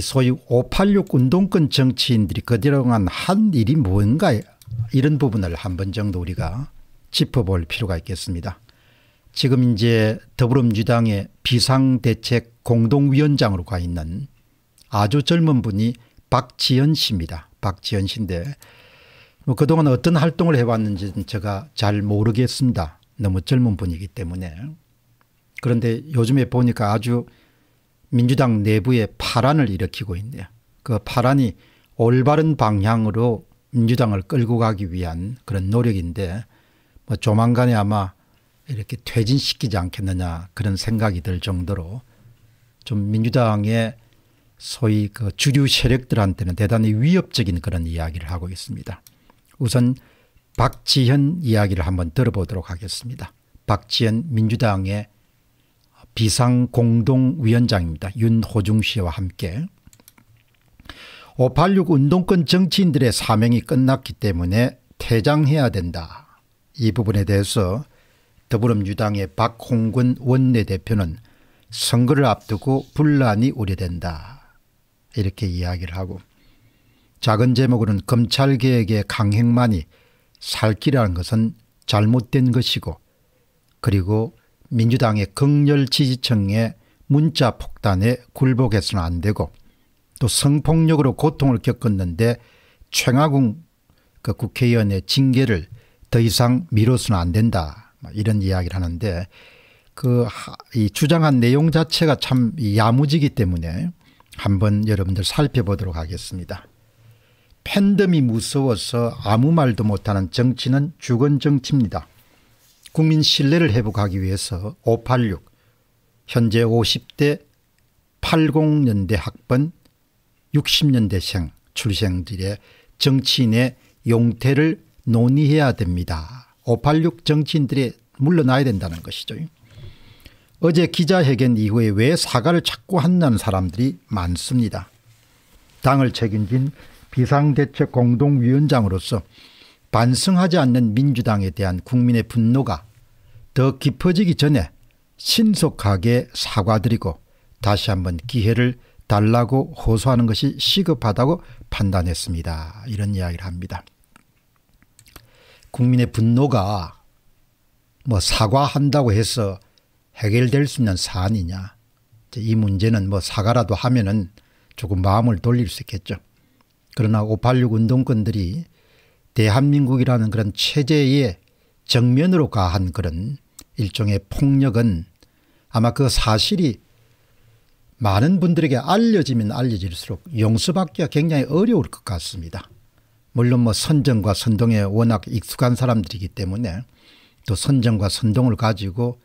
소위 586 운동권 정치인들이 거들어간 한 일이 뭔가 이런 부분을 한 번 정도 우리가 짚어볼 필요가 있겠습니다. 지금 이제 더불어민주당의 비상대책 공동위원장으로 가 있는 아주 젊은 분이 박지연 씨입니다. 박지연 씨인데 뭐 그동안 어떤 활동을 해왔는지는 제가 잘 모르겠습니다. 너무 젊은 분이기 때문에. 그런데 요즘에 보니까 아주 민주당 내부의 파란을 일으키고 있네요. 그 파란이 올바른 방향으로 민주당을 끌고 가기 위한 그런 노력인데 뭐 조만간에 아마 이렇게 퇴진시키지 않겠느냐 그런 생각이 들 정도로 좀 민주당의 소위 그 주류 세력들한테는 대단히 위협적인 그런 이야기를 하고 있습니다. 우선 박지현 이야기를 한번 들어보도록 하겠습니다. 박지현 민주당의 비상공동위원장입니다. 윤호중 씨와 함께 586 운동권 정치인들의 사명이 끝났기 때문에 퇴장해야 된다. 이 부분에 대해서 더불어민주당의 박홍근 원내대표는 선거를 앞두고 분란이 우려된다. 이렇게 이야기를 하고 작은 제목으로는 검찰개혁의 강행만이 살기라는 것은 잘못된 것이고 그리고 민주당의 극렬 지지층의 문자 폭탄에 굴복해서는 안 되고 또 성폭력으로 고통을 겪었는데 최강궁 그 국회의원의 징계를 더 이상 미뤄서는 안 된다 뭐 이런 이야기를 하는데 그이 주장한 내용 자체가 참 야무지기 때문에 한번 여러분들 살펴보도록 하겠습니다. 팬덤이 무서워서 아무 말도 못하는 정치는 죽은 정치입니다. 국민 신뢰를 회복하기 위해서 586 현재 50대 80년대 학번 60년대생 출생들의 정치인의 용태를 논의해야 됩니다. 586 정치인들이 물러나야 된다는 것이죠. 어제 기자회견 이후에 왜 사과를 자꾸 한다는 사람들이 많습니다. 당을 책임진 비상대책공동위원장으로서 반성하지 않는 민주당에 대한 국민의 분노가 더 깊어지기 전에 신속하게 사과드리고 다시 한번 기회를 달라고 호소하는 것이 시급하다고 판단했습니다. 이런 이야기를 합니다. 국민의 분노가 뭐 사과한다고 해서 해결될 수 있는 사안이냐. 이 문제는 뭐 사과라도 하면은 조금 마음을 돌릴 수 있겠죠. 그러나 586 운동권들이 대한민국이라는 그런 체제의 정면으로 가한 그런 일종의 폭력은 아마 그 사실이 많은 분들에게 알려지면 알려질수록 용서받기가 굉장히 어려울 것 같습니다. 물론 뭐 선정과 선동에 워낙 익숙한 사람들이기 때문에 또 선정과 선동을 가지고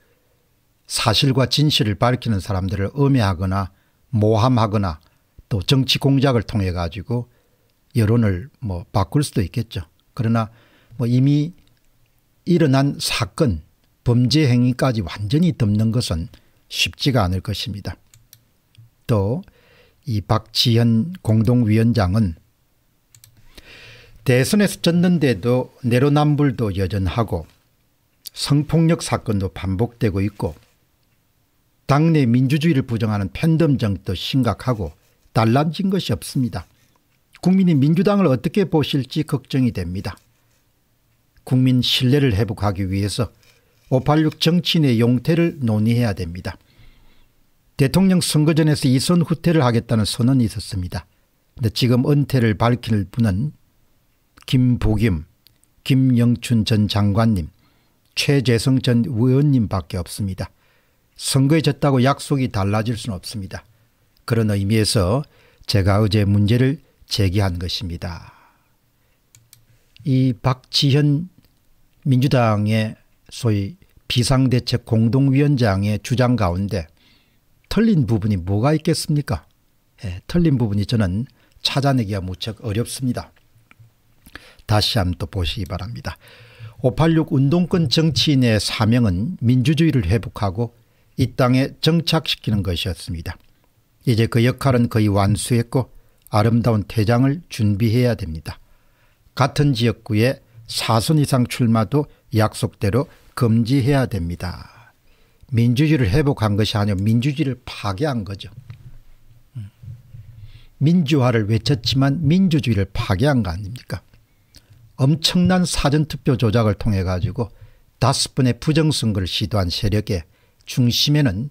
사실과 진실을 밝히는 사람들을 음해하거나 모함하거나 또 정치 공작을 통해 가지고 여론을 뭐 바꿀 수도 있겠죠. 그러나 뭐 이미 일어난 사건 범죄 행위까지 완전히 덮는 것은 쉽지가 않을 것입니다. 또 이 박지현 공동위원장은 대선에서 졌는데도 내로남불도 여전하고 성폭력 사건도 반복되고 있고 당내 민주주의를 부정하는 팬덤 정도 심각하고 달라진 것이 없습니다. 국민이 민주당을 어떻게 보실지 걱정이 됩니다. 국민 신뢰를 회복하기 위해서 586 정치인의 용태를 논의해야 됩니다. 대통령 선거전에서 이선 후퇴를 하겠다는 선언이 있었습니다. 근데 지금 은퇴를 밝힐 분은 김보김, 김영춘 전 장관님, 최재성 전 의원님밖에 없습니다. 선거에 졌다고 약속이 달라질 수는 없습니다. 그런 의미에서 제가 어제 문제를 제기한 것입니다. 이 박지현 민주당의 소위 비상대책 공동위원장의 주장 가운데 틀린 부분이 뭐가 있겠습니까? 예, 틀린 부분이 저는 찾아내기가 무척 어렵습니다. 다시 한번 또 보시기 바랍니다. 586 운동권 정치인의 사명은 민주주의를 회복하고 이 땅에 정착시키는 것이었습니다. 이제 그 역할은 거의 완수했고 아름다운 퇴장을 준비해야 됩니다. 같은 지역구에 사선 이상 출마도 약속대로 금지해야 됩니다. 민주주의를 회복한 것이 아니고 민주주의를 파괴한 거죠. 음. 민주화를 외쳤지만 민주주의를 파괴한 거 아닙니까? 엄청난 사전투표 조작을 통해 가지고 다섯 번의 부정선거를 시도한 세력의 중심에는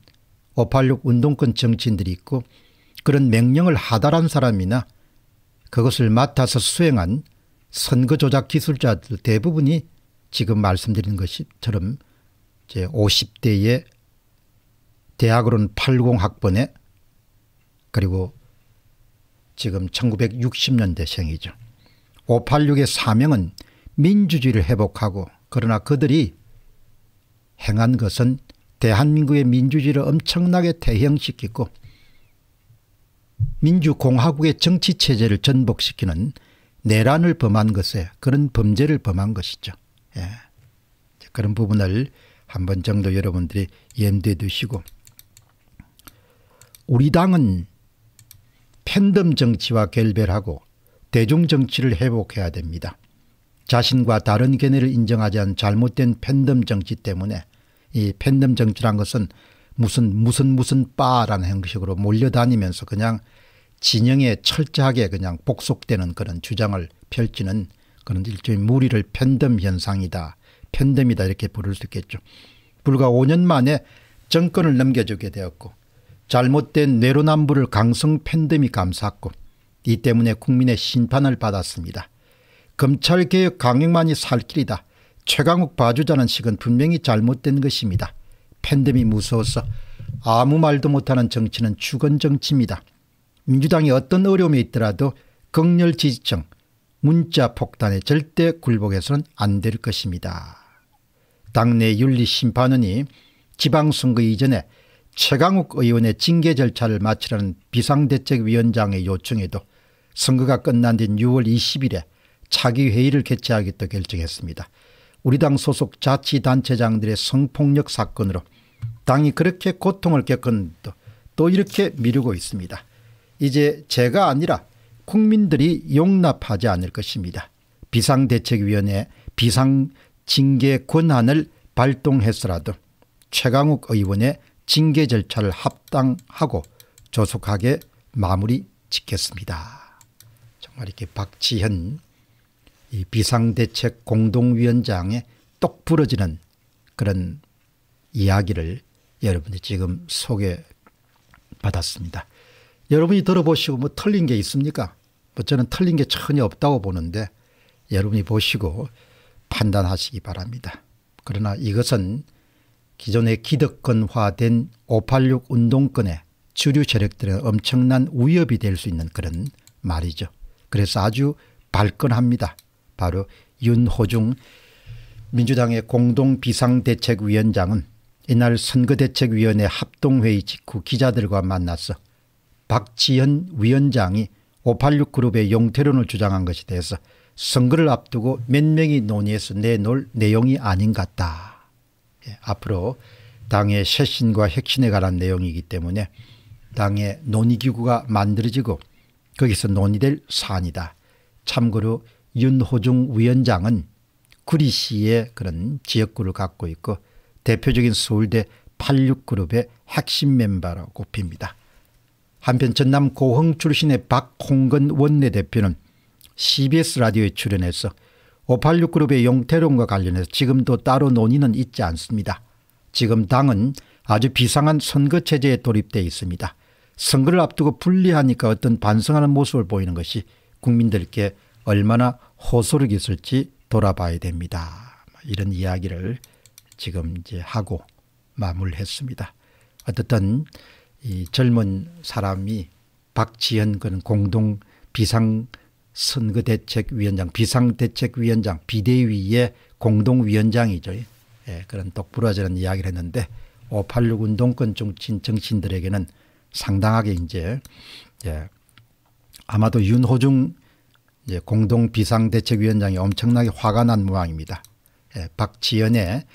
586 운동권 정치인들이 있고 그런 명령을 하달한 사람이나 그것을 맡아서 수행한 선거 조작 기술자들 대부분이 지금 말씀드린 것처럼 제 50대의 대학으로는 80학번에 그리고 지금 1960년대생이죠. 586의 사명은 민주주의를 회복하고 그러나 그들이 행한 것은 대한민국의 민주주의를 엄청나게 대형시키고 민주공화국의 정치체제를 전복시키는 내란을 범한 것에 그런 범죄를 범한 것이죠. 예. 그런 부분을 한 번 정도 여러분들이 염두에 두시고 우리 당은 팬덤 정치와 결별하고 대중 정치를 회복해야 됩니다. 자신과 다른 견해를 인정하지 않은 잘못된 팬덤 정치 때문에 이 팬덤 정치란 것은 무슨 무슨 무슨 바라는 형식으로 몰려다니면서 그냥 진영에 철저하게 그냥 복속되는 그런 주장을 펼치는 그런 일종의 무리를 팬덤 현상이다. 팬덤이다 이렇게 부를 수 있겠죠. 불과 5년 만에 정권을 넘겨주게 되었고 잘못된 내로남불을 강성 팬덤이 감쌌고 이 때문에 국민의 심판을 받았습니다. 검찰개혁 강행만이 살 길이다. 최강욱 봐주자는 식은 분명히 잘못된 것입니다. 팬데이 무서워서 아무 말도 못하는 정치는 죽은 정치입니다. 민주당이 어떤 어려움이 있더라도 극렬 지지층 문자 폭탄에 절대 굴복해서는 안 될 것입니다. 당내 윤리심판원이 지방선거 이전에 최강욱 의원의 징계 절차를 마치라는 비상대책위원장의 요청에도 선거가 끝난 뒤 6월 20일에 차기 회의를 개최하기도 결정했습니다. 우리 당 소속 자치단체장들의 성폭력 사건으로 당이 그렇게 고통을 겪은 또 이렇게 미루고 있습니다. 이제 제가 아니라 국민들이 용납하지 않을 것입니다. 비상대책위원회 비상징계 권한을 발동해서라도 최강욱 의원의 징계 절차를 합당하고 조속하게 마무리 짓겠습니다. 정말 이렇게 박지현 이 비상대책 공동위원장의 똑 부러지는 그런 이야기를 여러분이 지금 소개 받았습니다. 여러분이 들어보시고 뭐 틀린 게 있습니까? 뭐 저는 틀린 게 전혀 없다고 보는데 여러분이 보시고 판단하시기 바랍니다. 그러나 이것은 기존의 기득권화된 586 운동권의 주류 세력들의 엄청난 위협이 될 수 있는 그런 말이죠. 그래서 아주 발끈합니다. 바로 윤호중 민주당의 공동비상대책위원장은 이날 선거대책위원회 합동회의 직후 기자들과 만났어 박지현 위원장이 586 그룹의 용태론을 주장한 것에 대해서 선거를 앞두고 몇 명이 논의해서 내놓을 내용이 아닌 같다. 예, 앞으로 당의 쇄신과 혁신에 관한 내용이기 때문에 당의 논의기구가 만들어지고 거기서 논의될 사안이다. 참고로 윤호중 위원장은 구리시의 그런 지역구를 갖고 있고 대표적인 서울대 86그룹의 핵심 멤버로 꼽힙니다. 한편 전남 고흥 출신의 박홍근 원내대표는 CBS 라디오에 출연해서 586그룹의 용태론과 관련해서 지금도 따로 논의는 있지 않습니다. 지금 당은 아주 비상한 선거체제에 돌입돼 있습니다. 선거를 앞두고 불리하니까 어떤 반성하는 모습을 보이는 것이 국민들께 얼마나 호소력이 있을지 돌아봐야 됩니다. 이런 이야기를 지금 이제 하고 마무리했습니다. 어쨌든 이 젊은 사람이 박지현 그는 공동 비상 선거대책위원장, 비상대책위원장, 비대위의 공동위원장이죠. 예, 그런 똑부러지는 이야기를 했는데 586 운동권 정치인, 정치인들에게는 상당하게 이제 예, 아마도 윤호중 예, 공동 비상대책위원장이 엄청나게 화가 난 모양입니다. 예, 박지연의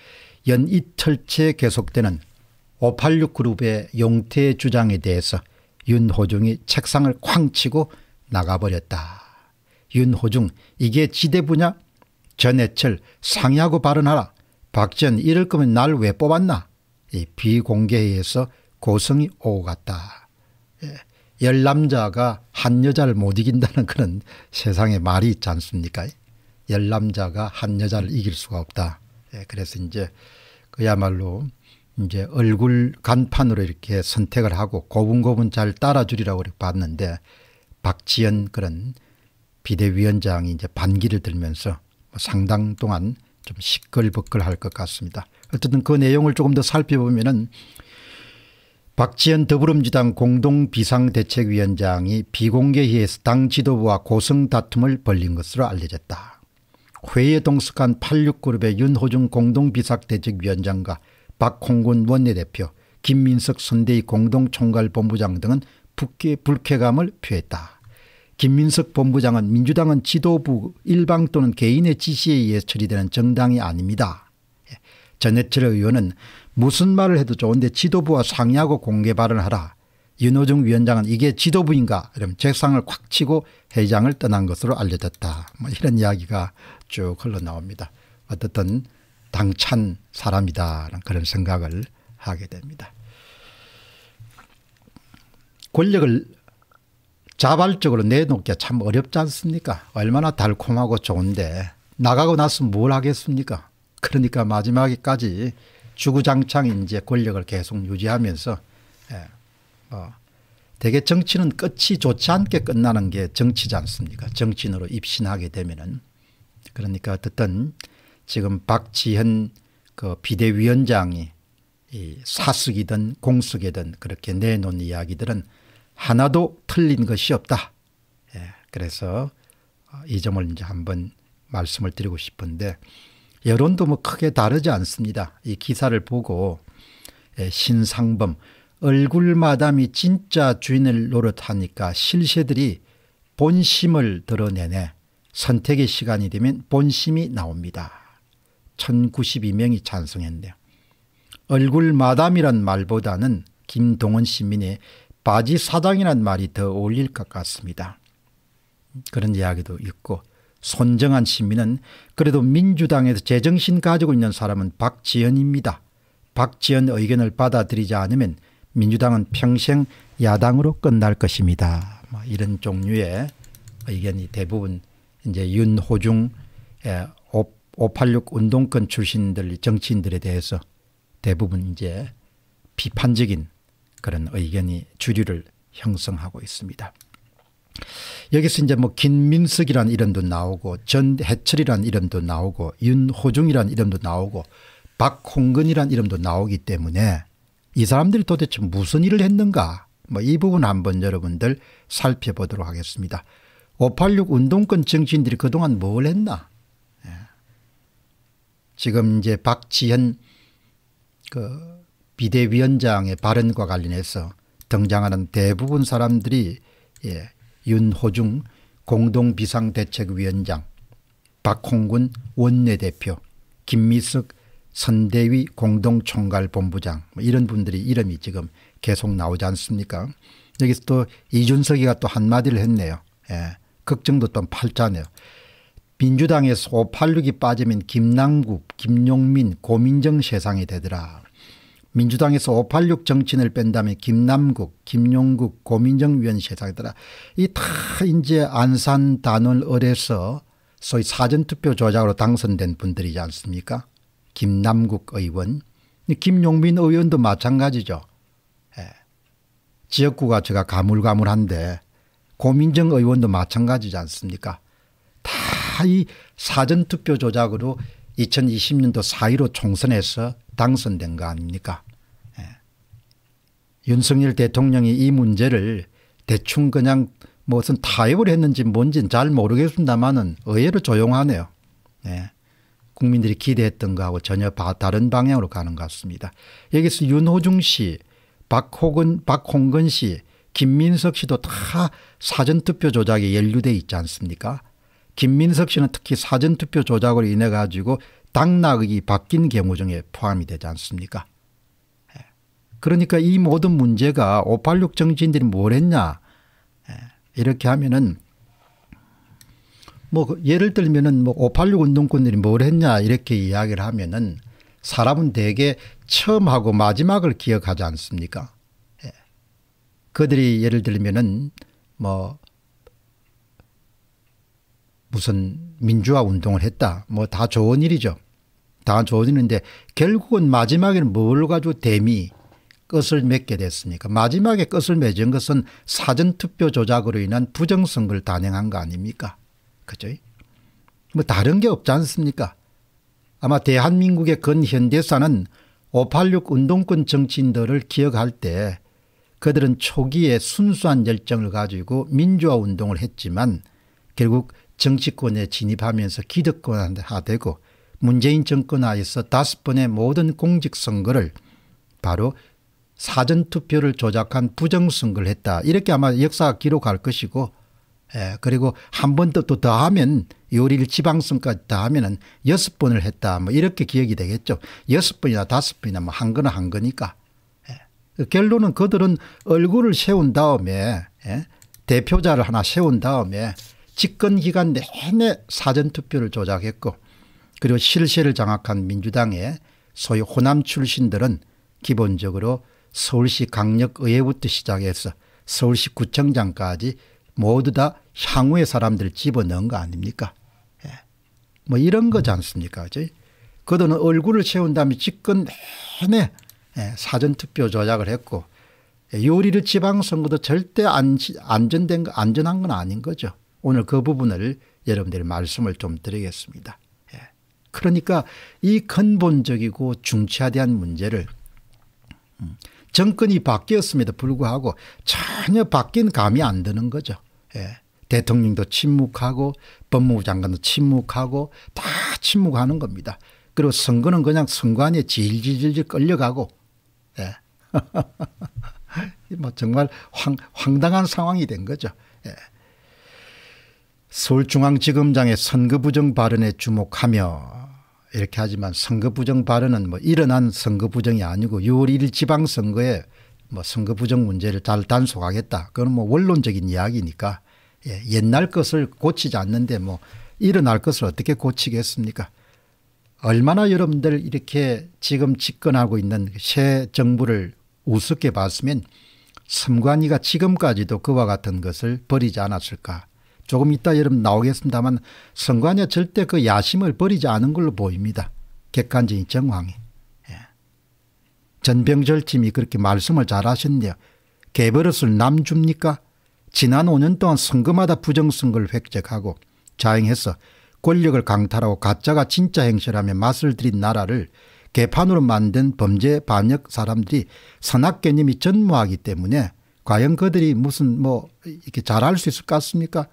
연이틀째 계속되는 586 그룹의 용태 주장에 대해서 윤호중이 책상을 쾅 치고 나가버렸다. 윤호중 이게 지대 분야 전해철 상의하고 발언하라. 박지원 이럴 거면 날 왜 뽑았나. 이 비공개회에서 고성이 오갔다. 예, 열 남자가 한 여자를 못 이긴다는 그런 세상의 말이 있지 않습니까? 열 남자가 한 여자를 이길 수가 없다. 예, 그래서 이제 그야말로 이제 얼굴 간판으로 이렇게 선택을 하고 고분고분 잘 따라주리라고 이렇게 봤는데 박지연 그런 비대위원장이 이제 반기를 들면서 뭐 상당 동안 좀 시끌벅끌할 것 같습니다. 어쨌든 그 내용을 조금 더 살펴보면은 박지연 더불어민주당 공동비상대책위원장이 비공개회에서당 지도부와 고성 다툼을 벌린 것으로 알려졌다. 회에동석한 86그룹의 윤호중 공동비상대책위원장과 박홍근 원내대표 김민석 선대위 공동총괄본부장 등은 북계 불쾌감을 표했다. 김민석 본부장은 민주당은 지도부 일방 또는 개인의 지시에 의해 처리되는 정당이 아닙니다. 예. 전해철 의원은 무슨 말을 해도 좋은데 지도부와 상의하고 공개 발언하라. 윤호중 위원장은 이게 지도부인가 이러면 책상을 콱 치고 회장을 떠난 것으로 알려졌다. 뭐 이런 이야기가 쭉 흘러나옵니다. 어떻든 당찬 사람이다 그런 생각을 하게 됩니다. 권력을 자발적으로 내놓기가 참 어렵지 않습니까 얼마나 달콤하고 좋은데 나가고 나서 뭘 하겠습니까 그러니까 마지막까지 주구장창 이제 권력을 계속 유지하면서 예, 어, 대개 정치는 끝이 좋지 않게 끝나는 게 정치지 않습니까? 정치인으로 입신하게 되면은 그러니까 어쨌든 지금 박지현 그 비대위원장이 사숙이든 공숙이든 그렇게 내놓은 이야기들은 하나도 틀린 것이 없다. 예, 그래서 어, 이 점을 이제 한번 말씀을 드리고 싶은데 여론도 뭐 크게 다르지 않습니다. 이 기사를 보고 예, 신상범 얼굴마담이 진짜 주인을 노릇하니까 실세들이 본심을 드러내네. 선택의 시간이 되면 본심이 나옵니다. 1092명이 찬성했네요. 얼굴마담이란 말보다는 김동원 시민의 바지 사장이란 말이 더 어울릴 것 같습니다. 그런 이야기도 있고 손정한 시민은 그래도 민주당에서 제정신 가지고 있는 사람은 박지연입니다. 박지연 의견을 받아들이지 않으면 민주당은 평생 야당으로 끝날 것입니다. 뭐 이런 종류의 의견이 대부분 이제 윤호중 586 예, 운동권 출신들 정치인들에 대해서 대부분 이제 비판적인 그런 의견이 주류를 형성하고 있습니다. 여기서 이제 뭐 김민석이란 이름도 나오고 전해철이란 이름도 나오고 윤호중이란 이름도 나오고 박홍근이란 이름도 나오기 때문에 이 사람들이 도대체 무슨 일을 했는가 뭐 이 부분 한번 여러분들 살펴보도록 하겠습니다. 586 운동권 정치인들이 그동안 뭘 했나 예. 지금 이제 박지현 그 비대위원장의 발언과 관련해서 등장하는 대부분 사람들이 예, 윤호중 공동비상대책위원장 박홍근 원내대표 김미석 선대위 공동총괄본부장 뭐 이런 분들이 이름이 지금 계속 나오지 않습니까? 여기서 또 이준석이가 또 한마디를 했네요. 예. 걱정도 또 팔자네요. 민주당에서 586이 빠지면 김남국, 김용민, 고민정 세상이 되더라. 민주당에서 586 정치인을 뺀다면 김남국, 김용국, 고민정 위원 세상이더라. 이 다 이제 안산 단원을에서 소위 사전투표 조작으로 당선된 분들이지 않습니까? 김남국 의원, 김용민 의원도 마찬가지죠. 예. 지역구가 제가 가물가물한데 고민정 의원도 마찬가지지 않습니까? 다 이 사전투표 조작으로 2020년도 4.15 총선에서 당선된 거 아닙니까? 예. 윤석열 대통령이 이 문제를 대충 그냥 무슨 타협을 했는지 뭔지는 잘모르겠습니다만 의외로 조용하네요. 예. 국민들이 기대했던 거하고 전혀 바, 다른 방향으로 가는 것 같습니다. 여기서 윤호중 씨, 박호근, 박홍근 씨, 김민석 씨도 다 사전투표 조작에 연루돼 있지 않습니까? 김민석 씨는 특히 사전투표 조작으로 인해 가지고 당락이 바뀐 경우 중에 포함이 되지 않습니까? 예. 그러니까 이 모든 문제가 586 정치인들이 뭘 했냐 예. 이렇게 하면은 뭐 그 예를 들면은 뭐586 운동권들이 뭘 했냐 이렇게 이야기를 하면은 사람은 대개 처음하고 마지막을 기억하지 않습니까? 예. 그들이 예를 들면은 뭐 무슨 민주화 운동을 했다. 뭐 다 좋은 일이죠. 다 좋은 일인데 결국은 마지막에는 뭘 가지고 대미 끝을 맺게 됐습니까? 마지막에 끝을 맺은 것은 사전투표 조작으로 인한 부정선거를 단행한 거 아닙니까? 그죠? 뭐 다른 게 없지 않습니까? 아마 대한민국의 근현대사는 586 운동권 정치인들을 기억할 때 그들은 초기에 순수한 열정을 가지고 민주화 운동을 했지만 결국 정치권에 진입하면서 기득권화되고 문재인 정권 하에서 다섯 번의 모든 공직선거를 바로 사전투표를 조작한 부정선거를 했다. 이렇게 아마 역사가 기록할 것이고 예, 그리고 한 번 더 또 더하면 요리를 지방성까지 더하면은 여섯 번을 했다. 뭐 이렇게 기억이 되겠죠. 여섯 번이나 다섯 번이나 뭐 한 거는 한 거니까. 예. 그 결론은 그들은 얼굴을 세운 다음에 예, 대표자를 하나 세운 다음에 집권 기간 내내 사전투표를 조작했고 그리고 실세를 장악한 민주당의 소위 호남 출신들은 기본적으로 서울시 강력의회부터 시작해서 서울시 구청장까지 모두 다 향후의 사람들을 집어넣은 거 아닙니까? 예. 뭐 이런 거지 음. 않습니까? 그지? 그들은 얼굴을 채운 다음에 집권 내내 예, 사전투표 조작을 했고 예, 요리를 지방선거도 절대 안, 안전된 거, 안전한 건 아닌 거죠. 오늘 그 부분을 여러분들 말씀을 좀 드리겠습니다. 예. 그러니까 이 근본적이고 중차대한 문제를 음, 정권이 바뀌었음에도 불구하고 전혀 바뀐 감이 안 드는 거죠. 예. 대통령도 침묵하고 법무부 장관도 침묵하고 다 침묵하는 겁니다. 그리고 선거는 그냥 선거 안에 질질질질 끌려가고 예. 뭐 정말 황, 황당한 상황이 된 거죠. 예. 서울중앙지검장의 선거부정 발언에 주목하며 이렇게 하지만 선거부정 발언은 뭐 일어난 선거부정이 아니고 6월 1일 지방선거에 뭐 선거부정 문제를 잘 단속하겠다. 그건 뭐 원론적인 이야기니까 예, 옛날 것을 고치지 않는데 뭐 일어날 것을 어떻게 고치겠습니까? 얼마나 여러분들 이렇게 지금 집권하고 있는 새 정부를 우습게 봤으면 선관위가 지금까지도 그와 같은 것을 버리지 않았을까. 조금 이따 여러분 나오겠습니다만 선관위 절대 그 야심을 버리지 않은 걸로 보입니다. 객관적인 정황이. 예. 전병절팀이 그렇게 말씀을 잘하셨네요. 개버릇을 남 줍니까? 지난 5년 동안 선거마다 부정선거를 획책하고 자행해서 권력을 강탈하고 가짜가 진짜 행실하며 맛을 들인 나라를 개판으로 만든 범죄 반역 사람들이 선악개념이 전무하기 때문에 과연 그들이 무슨 뭐 이렇게 잘할 수 있을 것 같습니까?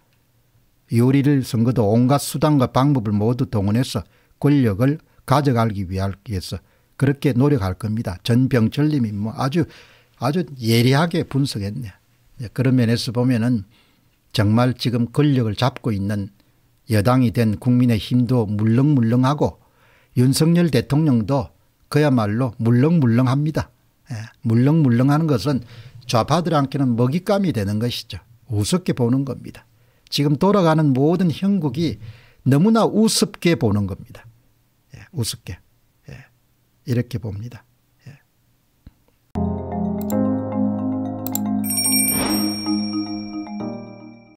요리를 선거도 온갖 수단과 방법을 모두 동원해서 권력을 가져가기 위해서 그렇게 노력할 겁니다. 전병철님이 뭐 아주 아주 예리하게 분석했네. 예, 그런 면에서 보면은 정말 지금 권력을 잡고 있는 여당이 된 국민의 힘도 물렁물렁하고 윤석열 대통령도 그야말로 물렁물렁합니다. 예, 물렁물렁하는 것은 좌파들한테는 먹잇감이 되는 것이죠. 우습게 보는 겁니다. 지금 돌아가는 모든 형국이 너무나 우습게 보는 겁니다. 예, 우습게 예, 이렇게 봅니다.